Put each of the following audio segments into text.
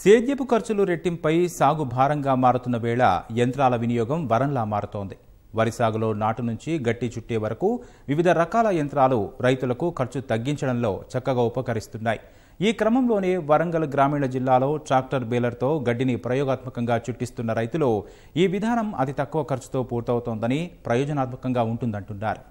సేద్యపు ఖర్చులు రెట్టింపై సాగు భారంగా మారుతున్న వేళ యంత్రాల వినియోగం వరంలా మారుతోంది వరి సాగులో నాటు నుంచి గట్టి చుట్టే వరకు వివిధ రకాల యంత్రాలు రైతులకు ఖర్చు తగ్గించడంలో చక్కగా ఉపకరిస్తున్నాయి ఈ క్రమంలోనే వరంగల్ గ్రామీణ జిల్లాలో ట్రాక్టర్ బేలర్తో గడ్డిని ప్రయోగాత్మకంగా చుట్టిస్తున్న రైతులు ఈ విధానం అతి తక్కువ ఖర్చుతో పూర్తవుతోందని ప్రయోజనాత్మకంగా ఉంటుందంటున్నారు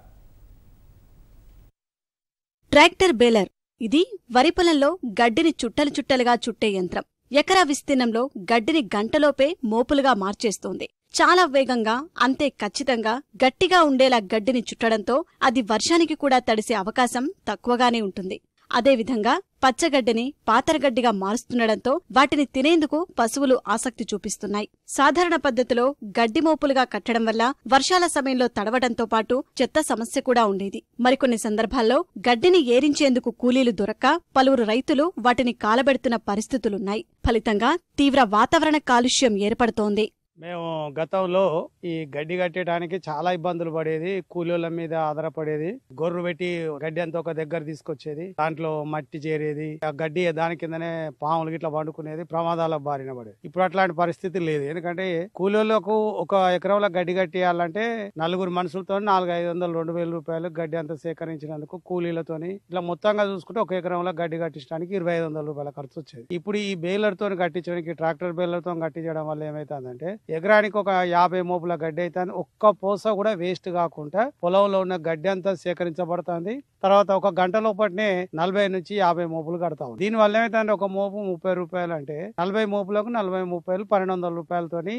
ట్రాక్టర్ బేలర్ ఇది వరి పొలంలో గడ్డిని చుట్టలు చుట్టలుగా చుట్టే యంత్రం ఎకరా విస్తీర్ణంలో గడ్డిని గంటలోపే మోపులుగా మార్చేస్తోంది చాలా వేగంగా అంతే ఖచ్చితంగా గట్టిగా ఉండేలా గడ్డిని చుట్టడంతో అది వర్షానికి కూడా తడిసే అవకాశం తక్కువగానే ఉంటుంది అదేవిధంగా పచ్చగడ్డిని పాతరగడ్డిగా మారుస్తుండటంతో వాటిని తినేందుకు పశువులు ఆసక్తి చూపిస్తున్నాయి సాధారణ పద్ధతిలో గడ్డి మోపులుగా కట్టడం వల్ల వర్షాల సమయంలో తడవడంతో పాటు చెత్త సమస్య కూడా ఉండేది మరికొన్ని సందర్భాల్లో గడ్డిని ఏరించేందుకు కూలీలు దొరక్క పలువురు రైతులు వాటిని కాలబెడుతున్న పరిస్థితులున్నాయి ఫలితంగా తీవ్ర వాతావరణ కాలుష్యం ఏర్పడుతోంది మేము గతంలో ఈ గడ్డి కట్టేయడానికి చాలా ఇబ్బందులు పడేది కూలీల మీద ఆధారపడేది గొర్రు పెట్టి గడ్డి అంతా ఒక దగ్గర తీసుకొచ్చేది దాంట్లో మట్టి చేరేది ఆ గడ్డి దాని కిందనే పాములు గిట్లా పండుకునేది ప్రమాదాల బారిన పడేది ఇప్పుడు అట్లాంటి పరిస్థితి లేదు ఎందుకంటే కూలీలకు ఒక ఎకరంలో గడ్డి కట్టేయాలంటే నలుగురు మనుషులతో నాలుగు ఐదు వందలు రెండు వేల రూపాయలు గడ్డి అంతా సేకరించినందుకు కూలీలతోని ఇట్లా మొత్తంగా చూసుకుంటే ఒక ఎకరంలో గడ్డి కట్టించడానికి ఇరవై ఐదు వందల రూపాయల ఖర్చు వచ్చేది ఇప్పుడు ఈ బేలర్తో కట్టించడానికి ట్రాక్టర్ తో కట్టించడం వల్ల ఏమైతుందంటే ఎకరానికి ఒక యాభై మోపుల గడ్డి అవుతుంది ఒక్క పోస కూడా వేస్ట్ కాకుండా పొలంలో ఉన్న గడ్డి అంతా సేకరించబడుతుంది తర్వాత ఒక గంట లోపటినే నలభై నుంచి యాభై మోపులు కడతాం దీని వల్ల ఏమైతే ఒక మోపు ముప్పై రూపాయలు అంటే నలభై మోపులకు నలభై ముప్పైలు పన్నెండు వందల రూపాయలతోని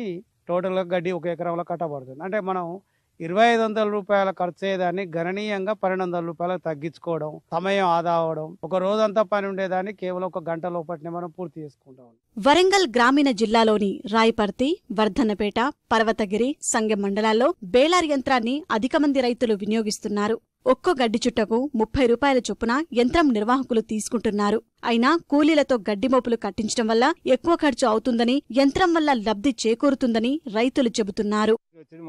టోటల్గా గడ్డి ఒక ఎకరంలో కట్టబడుతుంది అంటే మనం ఇరవై ఐదు వందల రూపాయల ఖర్చు అయ్యేదాన్ని గణనీయంగా పన్నెండు వందల రూపాయలకు తగ్గించుకోవడం సమయం ఆదా అవడం ఒక రోజంతా పని ఉండేదాన్ని కేవలం ఒక గంట లోపటినే మనం పూర్తి చేసుకుంటాం వరంగల్ గ్రామీణ జిల్లాలోని రాయపర్తి వర్ధన్నపేట పర్వతగిరి సంగెం మండలాల్లో బేలార్ యంత్రాన్ని అధిక మంది రైతులు వినియోగిస్తున్నారు ఒక్కో గడ్డి చుట్టకు ముప్పై రూపాయల చొప్పున యంత్రం నిర్వాహకులు తీసుకుంటున్నారు అయినా కూలీలతో గడ్డి మోపులు కట్టించడం వల్ల ఎక్కువ ఖర్చు అవుతుందని యంత్రం వల్ల లబ్ధి చేకూరుతుందని రైతులు చెబుతున్నారు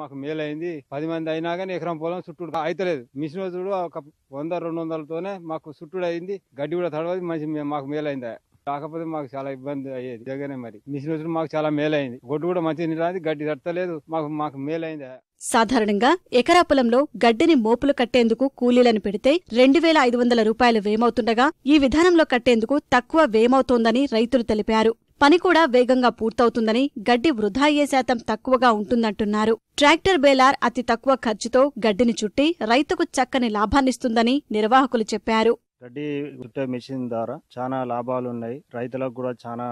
మాకు మేలైంది పది మంది అయినా కానీ ఎకరం పొలం చుట్టూ అయితలేదు మిషన్ ఒక వంద రెండు వందలతోనే మాకు చుట్టూ అయింది గడ్డి కూడా తడవది మంచి మాకు మేలైంది కాకపోతే మాకు చాలా ఇబ్బంది అయ్యేది జగనే మరి మిషన్ వచ్చిన మాకు చాలా మేలైంది గొడ్డు కూడా మంచి నీళ్ళు గడ్డి తట్టలేదు మాకు మాకు మేలైంది సాధారణంగా ఎకరా పొలంలో గడ్డిని మోపులు కట్టేందుకు కూలీలను పెడితే రెండు వేల ఐదు వందల రూపాయలు వేమవుతుండగా ఈ విధానంలో కట్టేందుకు తక్కువ వేమవుతోందని రైతులు తెలిపారు పని కూడా వేగంగా పూర్తవుతుందని గడ్డి వృధా అయ్యే శాతం తక్కువగా ఉంటుందంటున్నారు ట్రాక్టర్ బేలార్ అతి తక్కువ ఖర్చుతో గడ్డిని చుట్టి రైతుకు చక్కని లాభాన్నిస్తుందని నిర్వాహకులు చెప్పారు గడ్డి చుట్టే మిషన్ ద్వారా చాలా లాభాలు ఉన్నాయి రైతులకు కూడా చాలా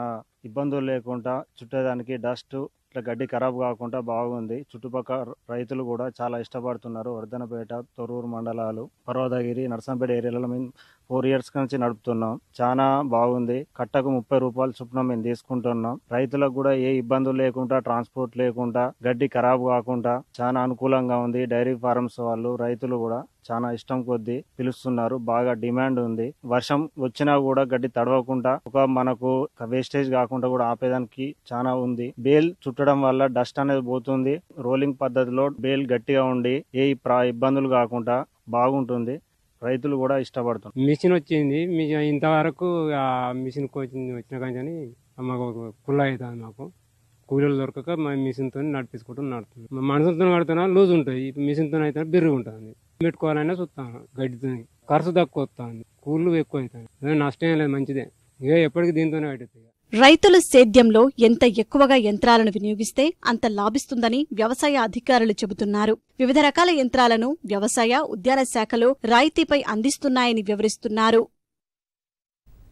ఇబ్బందులు లేకుండా చుట్టేదానికి డస్ట్ ఇట్లా గడ్డి ఖరాబ్ కాకుండా బాగుంది చుట్టుపక్కల రైతులు కూడా చాలా ఇష్టపడుతున్నారు వర్ధనపేట తొరూరు మండలాలు పర్వతగిరి నర్సంపేట ఏరియాలో మేము ఫోర్ ఇయర్స్ నుంచి నడుపుతున్నాం చాలా బాగుంది కట్టకు ముప్పై రూపాయలు చొప్పున మేము తీసుకుంటున్నాం రైతులకు కూడా ఏ ఇబ్బందులు లేకుండా ట్రాన్స్పోర్ట్ లేకుండా గడ్డి ఖరాబ్ కాకుండా చాలా అనుకూలంగా ఉంది డైరీ ఫార్మ్స్ వాళ్ళు రైతులు కూడా చాలా ఇష్టం కొద్దీ పిలుస్తున్నారు బాగా డిమాండ్ ఉంది వర్షం వచ్చినా కూడా గడ్డి తడవకుండా ఒక మనకు వేస్టేజ్ కాకుండా కూడా ఆపేదానికి చాలా ఉంది బేల్ చుట్టడం వల్ల డస్ట్ అనేది పోతుంది రోలింగ్ పద్ధతిలో బేల్ గట్టిగా ఉండి ఏ ఇబ్బందులు కాకుండా బాగుంటుంది రైతులు కూడా ఇష్టపడుతుంది మిషన్ వచ్చింది ఇంతవరకు మిషన్ కోచింగ్ వచ్చిన కానీ మాకు కుళ్ళ అవుతుంది మాకు కూలీలు దొరకక మా మిషన్తో నడిపించుకుంటూ నడుతున్నాం మనుషులతో నడుతున్నా లూజ్ ఉంటుంది మిషన్తో అయితే బిర్రు ఉంటుంది పెట్టుకోవాలనే చూస్తాను గడ్డితో ఖర్చు తక్కువ వస్తుంది కూలీలు ఎక్కువ అవుతాయి నష్టం లేదు మంచిదే ఇక ఎప్పటికీ దీంతోనే కట్టుతుంది రైతుల సేద్యంలో ఎంత ఎక్కువగా యంత్రాలను వినియోగిస్తే అంత లాభిస్తుందని వ్యవసాయ అధికారులు చెబుతున్నారు వివిధ రకాల యంత్రాలను వ్యవసాయ ఉద్యాన శాఖలు రాయితీపై అందిస్తున్నాయని వివరిస్తున్నారు